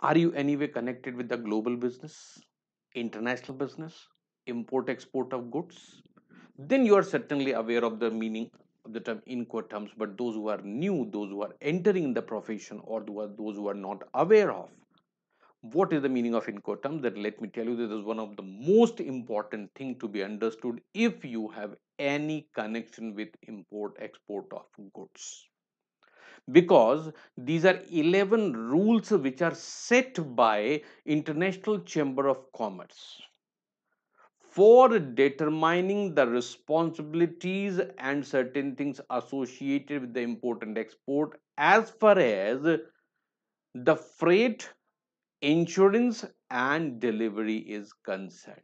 Are you anyway connected with the global business, international business, import export of goods? Then you are certainly aware of the meaning of the term in quote terms, but those who are new, those who are entering the profession, or those who are not aware of what is the meaning of in terms, that let me tell you this is one of the most important thing to be understood if you have any connection with import export of goods because these are 11 rules which are set by International Chamber of Commerce for determining the responsibilities and certain things associated with the import and export as far as the freight, insurance and delivery is concerned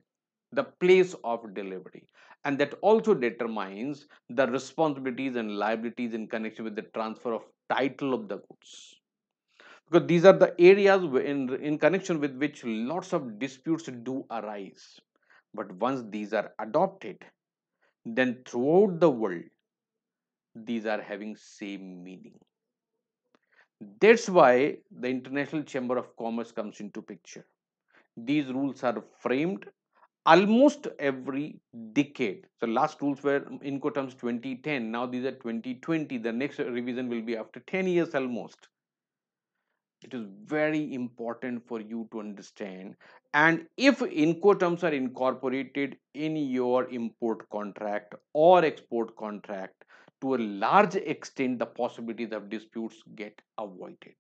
the place of delivery and that also determines the responsibilities and liabilities in connection with the transfer of title of the goods because these are the areas in, in connection with which lots of disputes do arise but once these are adopted then throughout the world these are having same meaning that's why the international chamber of commerce comes into picture these rules are framed almost every decade. So last rules were mm, Incoterms 2010, now these are 2020. The next revision will be after 10 years almost. It is very important for you to understand. And if Incoterms are incorporated in your import contract or export contract, to a large extent, the possibilities of disputes get avoided.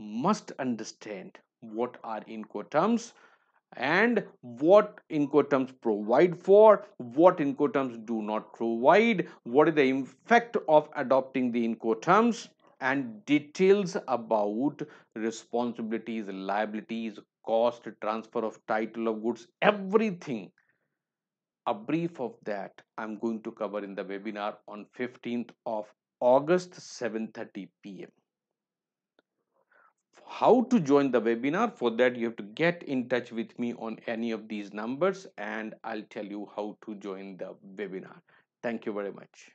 Must understand what are Incoterms and what Incoterms provide for, what Incoterms do not provide, what is the effect of adopting the Incoterms and details about responsibilities, liabilities, cost, transfer of title of goods, everything. A brief of that I'm going to cover in the webinar on 15th of August 7.30 p.m how to join the webinar for that you have to get in touch with me on any of these numbers and I'll tell you how to join the webinar. Thank you very much.